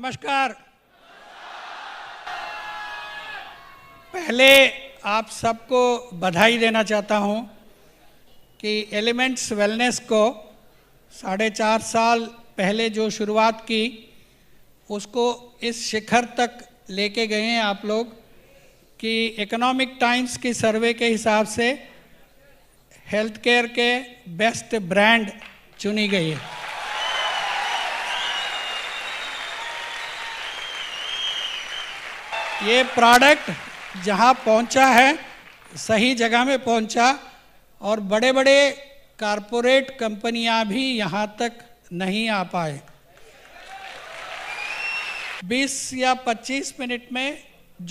नमस्कार पहले आप सबको बधाई देना चाहता हूं कि एलिमेंट्स वेलनेस को साढ़े चार साल पहले जो शुरुआत की उसको इस शिखर तक लेके गए हैं आप लोग कि इकोनॉमिक टाइम्स की सर्वे के हिसाब से हेल्थ केयर के बेस्ट ब्रांड चुनी गई है ये प्रोडक्ट जहाँ पहुँचा है सही जगह में पहुँचा और बड़े बड़े कारपोरेट कंपनियां भी यहाँ तक नहीं आ पाए 20 या 25 मिनट में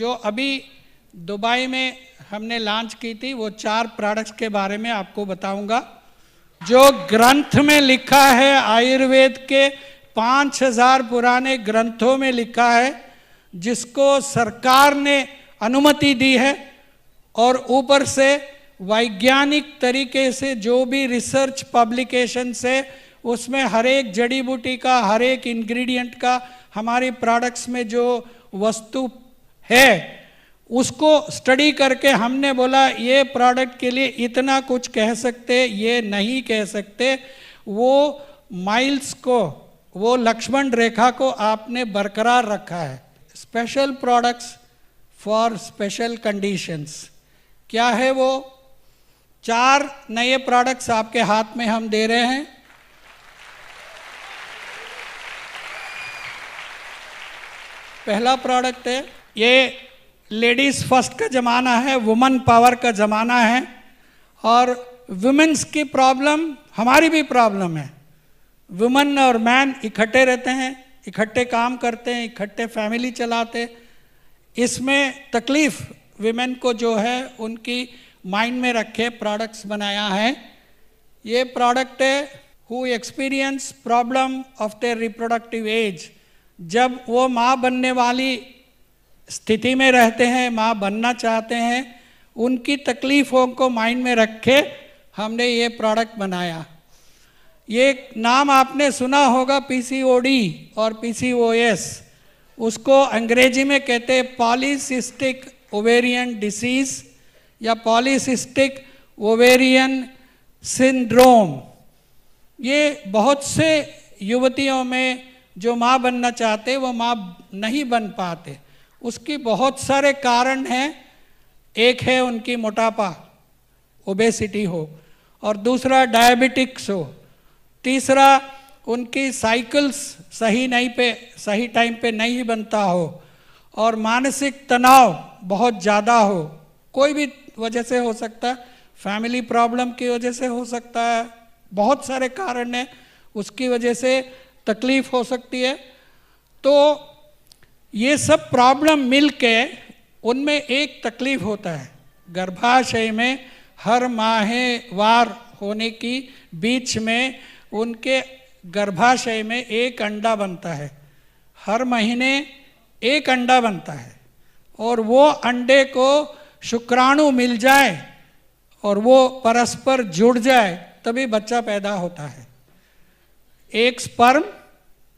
जो अभी दुबई में हमने लॉन्च की थी वो चार प्रोडक्ट्स के बारे में आपको बताऊंगा जो ग्रंथ में लिखा है आयुर्वेद के 5000 पुराने ग्रंथों में लिखा है जिसको सरकार ने अनुमति दी है और ऊपर से वैज्ञानिक तरीके से जो भी रिसर्च पब्लिकेशन से उसमें हर एक जड़ी बूटी का हर एक इंग्रेडिएंट का हमारे प्रोडक्ट्स में जो वस्तु है उसको स्टडी करके हमने बोला ये प्रोडक्ट के लिए इतना कुछ कह सकते ये नहीं कह सकते वो माइल्स को वो लक्ष्मण रेखा को आपने बरकरार रखा है special products for special conditions क्या है वो चार नए प्रोडक्ट्स आपके हाथ में हम दे रहे हैं पहला प्रोडक्ट है ये लेडीज़ फर्स्ट का ज़माना है वुमेन पावर का ज़माना है और वुमेंस की प्रॉब्लम हमारी भी प्रॉब्लम है वुमेन और मैन इकट्ठे रहते हैं इकट्ठे काम करते हैं इकट्ठे फैमिली चलाते इसमें तकलीफ विमेन को जो है उनकी माइंड में रखे प्रोडक्ट्स बनाया है ये प्रोडक्ट है who experience problem of the reproductive age जब वो माँ बनने वाली स्थिति में रहते हैं माँ बनना चाहते हैं उनकी तकलीफ़ों को माइंड में रखे हमने ये प्रोडक्ट बनाया ये नाम आपने सुना होगा पीसीओडी और पीसीओएस उसको अंग्रेजी में कहते हैं पॉलीसिस्टिक ओवेरियन डिसीज या पॉलीसिस्टिक ओवेरियन सिंड्रोम ये बहुत से युवतियों में जो माँ बनना चाहते वो माँ नहीं बन पाते उसकी बहुत सारे कारण हैं एक है उनकी मोटापा ओबेसिटी हो और दूसरा डायबिटिक्स हो तीसरा उनकी साइकिल्स सही नहीं पे सही टाइम पे नहीं बनता हो और मानसिक तनाव बहुत ज़्यादा हो कोई भी वजह से हो सकता है फैमिली प्रॉब्लम की वजह से हो सकता है बहुत सारे कारण हैं उसकी वजह से तकलीफ हो सकती है तो ये सब प्रॉब्लम मिल के उनमें एक तकलीफ होता है गर्भाशय में हर माहे वार होने की बीच में उनके गर्भाशय में एक अंडा बनता है हर महीने एक अंडा बनता है और वो अंडे को शुक्राणु मिल जाए और वो परस्पर जुड़ जाए तभी बच्चा पैदा होता है एक स्पर्म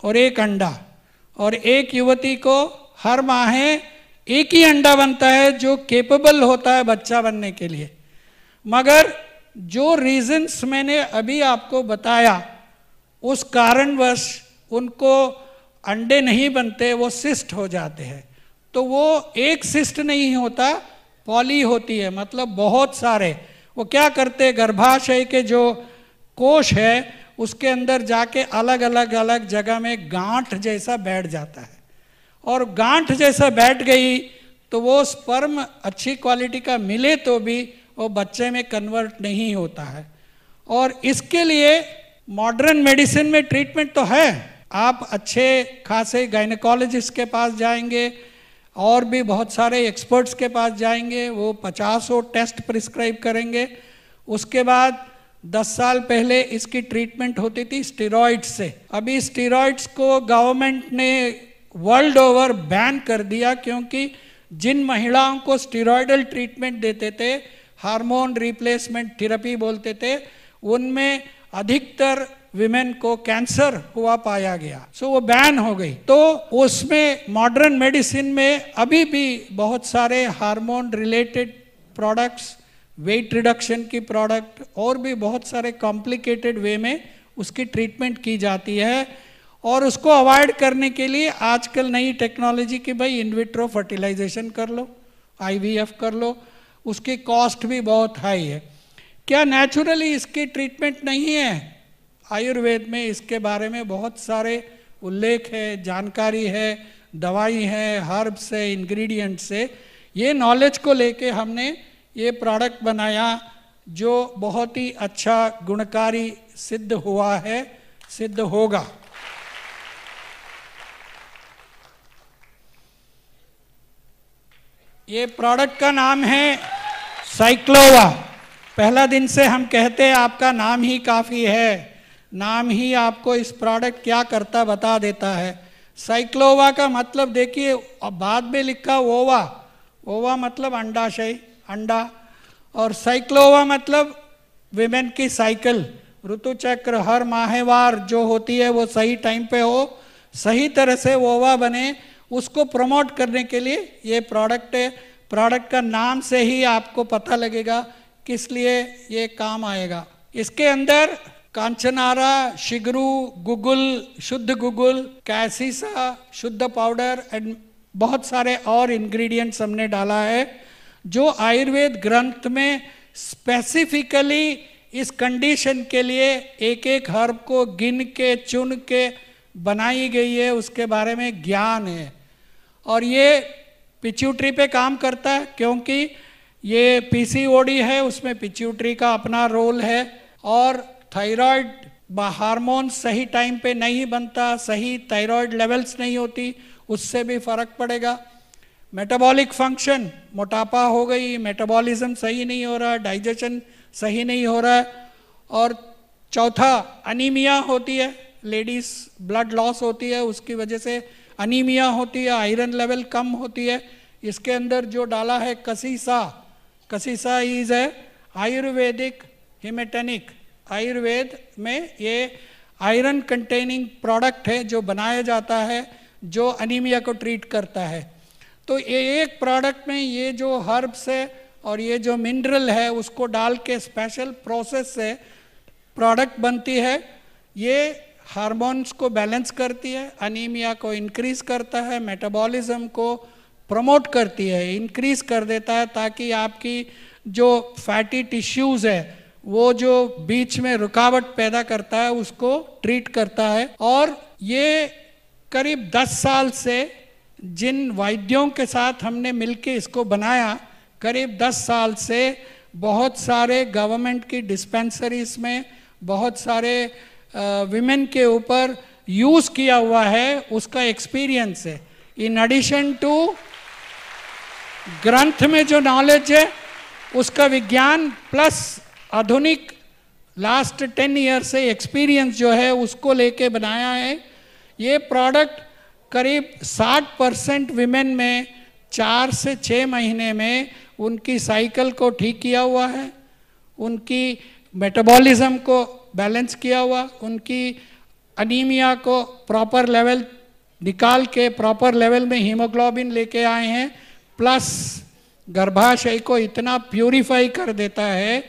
और एक अंडा और एक युवती को हर माह एक ही अंडा बनता है जो केपेबल होता है बच्चा बनने के लिए मगर जो रीजन्स मैंने अभी आपको बताया उस कारणवश उनको अंडे नहीं बनते वो सिस्ट हो जाते हैं तो वो एक सिस्ट नहीं होता पॉली होती है मतलब बहुत सारे वो क्या करते गर्भाशय के जो कोश है उसके अंदर जाके अलग अलग अलग जगह में गांठ जैसा बैठ जाता है और गांठ जैसा बैठ गई तो वो स्पर्म अच्छी क्वालिटी का मिले तो भी वो बच्चे में कन्वर्ट नहीं होता है और इसके लिए मॉडर्न मेडिसिन में ट्रीटमेंट तो है आप अच्छे खासे गायनकोलॉजिस्ट के पास जाएंगे और भी बहुत सारे एक्सपर्ट्स के पास जाएंगे वो पचासों टेस्ट प्रिस्क्राइब करेंगे उसके बाद दस साल पहले इसकी ट्रीटमेंट होती थी स्टेरॉइड्स से अभी स्टेरॉइड्स को गवर्नमेंट ने वर्ल्ड ओवर बैन कर दिया क्योंकि जिन महिलाओं को स्टेरॉयडल ट्रीटमेंट देते थे हार्मोन रिप्लेसमेंट थेरेपी बोलते थे उनमें अधिकतर विमेन को कैंसर हुआ पाया गया सो so, वो बैन हो गई तो उसमें मॉडर्न मेडिसिन में अभी भी बहुत सारे hormone related products weight reduction की प्रोडक्ट और भी बहुत सारे कॉम्प्लिकेटेड वे में उसकी ट्रीटमेंट की जाती है और उसको अवॉइड करने के लिए आजकल नई टेक्नोलॉजी की भाई इनविट्रो फर्टिलाइजेशन कर लो आईवीएफ कर लो उसकी कॉस्ट भी बहुत हाई है क्या नेचुरली इसकी ट्रीटमेंट नहीं है आयुर्वेद में इसके बारे में बहुत सारे उल्लेख है जानकारी है दवाई है हर्ब्स है इंग्रेडिएंट्स से ये नॉलेज को लेके हमने ये प्रोडक्ट बनाया जो बहुत ही अच्छा गुणकारी सिद्ध हुआ है सिद्ध होगा ये प्रोडक्ट का नाम है साइक्लोवा पहला दिन से हम कहते हैं आपका नाम ही काफ़ी है नाम ही आपको इस प्रोडक्ट क्या करता बता देता है साइक्लोवा का मतलब देखिए बाद में लिखा ओवा ओवा मतलब अंडाशय अंडा और साइक्लोवा मतलब विमेन की साइकिल ऋतु चक्र हर माहवार जो होती है वो सही टाइम पे हो सही तरह से ओवा बने उसको प्रमोट करने के लिए ये प्रोडक्ट प्रोडक्ट का नाम से ही आपको पता लगेगा किस लिए ये काम आएगा इसके अंदर कांचनारा शिगरू गुगुल शुद्ध गुगुल कैसीसा शुद्ध पाउडर एंड बहुत सारे और इंग्रेडिएंट्स हमने डाला है जो आयुर्वेद ग्रंथ में स्पेसिफिकली इस कंडीशन के लिए एक एक हर्ब को गिन के चुन के बनाई गई है उसके बारे में ज्ञान है और ये पिच्यूट्री पे काम करता है क्योंकि ये पीसीओडी है उसमें पिच्यूट्री का अपना रोल है और थायराइड हार्मोन सही टाइम पे नहीं बनता सही थायराइड लेवल्स नहीं होती उससे भी फर्क पड़ेगा मेटाबॉलिक फंक्शन मोटापा हो गई मेटाबॉलिज्म सही नहीं हो रहा डाइजेशन सही नहीं हो रहा है और चौथा अनीमिया होती है लेडीज़ ब्लड लॉस होती है उसकी वजह से अनीमिया होती है आयरन लेवल कम होती है इसके अंदर जो डाला है कसीसा कसीसा इज है आयुर्वेदिक हिमेटेनिक आयुर्वेद में ये आयरन कंटेनिंग प्रोडक्ट है जो बनाया जाता है जो अनीमिया को ट्रीट करता है तो ये एक प्रोडक्ट में ये जो हर्ब्स है और ये जो मिनरल है उसको डाल के स्पेशल प्रोसेस से प्रोडक्ट बनती है ये हार्मोन्स को बैलेंस करती है अनीमिया को इंक्रीज करता है मेटाबॉलिज्म को प्रमोट करती है इंक्रीज कर देता है ताकि आपकी जो फैटी टिश्यूज़ है वो जो बीच में रुकावट पैदा करता है उसको ट्रीट करता है और ये करीब 10 साल से जिन वाइद्यों के साथ हमने मिलके इसको बनाया करीब 10 साल से बहुत सारे गवर्नमेंट की डिस्पेंसरीज में बहुत सारे विमेन के ऊपर यूज़ किया हुआ है उसका एक्सपीरियंस है इन एडिशन टू ग्रंथ में जो नॉलेज है उसका विज्ञान प्लस आधुनिक लास्ट टेन ईयर से एक्सपीरियंस जो है उसको लेके बनाया है ये प्रोडक्ट करीब 60 परसेंट विमेन में चार से छः महीने में उनकी साइकिल को ठीक किया हुआ है उनकी मेटाबॉलिज्म को बैलेंस किया हुआ उनकी अनीमिया को प्रॉपर लेवल निकाल के प्रॉपर लेवल में हीमोग्लोबिन लेके आए हैं प्लस गर्भाशय को इतना प्यूरिफाई कर देता है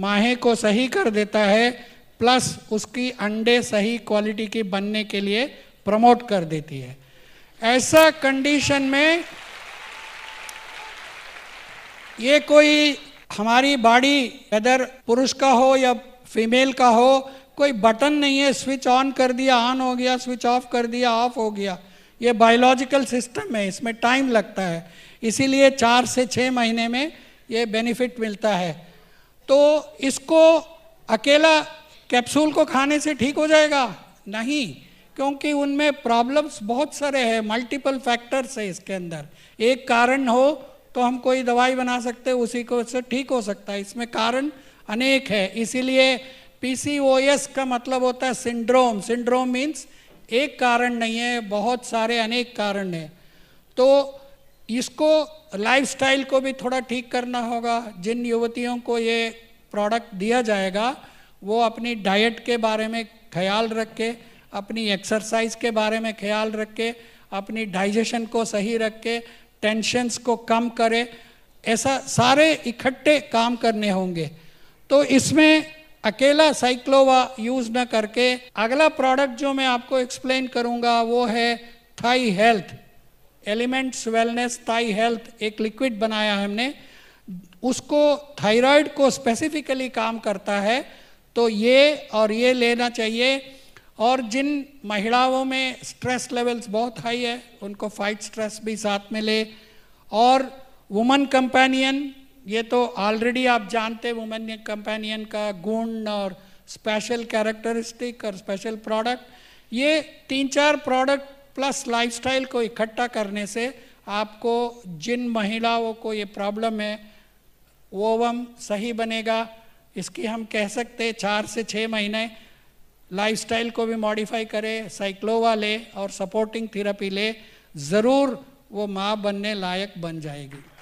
माहे को सही कर देता है प्लस उसकी अंडे सही क्वालिटी की बनने के लिए प्रमोट कर देती है ऐसा कंडीशन में ये कोई हमारी बॉडी अदर पुरुष का हो या फीमेल का हो कोई बटन नहीं है स्विच ऑन कर दिया ऑन हो गया स्विच ऑफ कर दिया ऑफ हो गया ये बायोलॉजिकल सिस्टम है इसमें टाइम लगता है इसीलिए चार से छः महीने में ये बेनिफिट मिलता है तो इसको अकेला कैप्सूल को खाने से ठीक हो जाएगा नहीं क्योंकि उनमें प्रॉब्लम्स बहुत सारे हैं मल्टीपल फैक्टर्स है इसके अंदर एक कारण हो तो हम कोई दवाई बना सकते उसी को से ठीक हो सकता है इसमें कारण अनेक है इसीलिए पीसीओएस का मतलब होता है सिंड्रोम सिंड्रोम मीन्स एक कारण नहीं है बहुत सारे अनेक कारण हैं तो इसको लाइफस्टाइल को भी थोड़ा ठीक करना होगा जिन युवतियों को ये प्रोडक्ट दिया जाएगा वो अपनी डाइट के बारे में ख्याल रख के अपनी एक्सरसाइज के बारे में ख्याल रख के अपनी डाइजेशन को सही रख के टेंशंस को कम करे ऐसा सारे इकट्ठे काम करने होंगे तो इसमें अकेला साइक्लोवा यूज ना करके अगला प्रोडक्ट जो मैं आपको एक्सप्लेन करूंगा वो है Thai health elements wellness Thai health एक लिक्विड बनाया हमने उसको थायराइड को स्पेसिफिकली काम करता है तो ये और ये लेना चाहिए और जिन महिलाओं में स्ट्रेस लेवल्स बहुत हाई है उनको फाइट स्ट्रेस भी साथ में ले और वुमन कंपेनियन ये तो ऑलरेडी आप जानते वुमेन कंपेनियन का गुण और स्पेशल कैरेक्टरिस्टिक और स्पेशल प्रोडक्ट ये तीन चार प्रोडक्ट प्लस लाइफस्टाइल को इकट्ठा करने से आपको जिन महिलाओं को ये प्रॉब्लम है ओवम सही बनेगा इसकी हम कह सकते चार से छः महीने लाइफस्टाइल को भी मॉडिफाई करें साइक्लोवा ले और सपोर्टिंग थेरेपी ले ज़रूर वो माँ बनने लायक बन जाएगी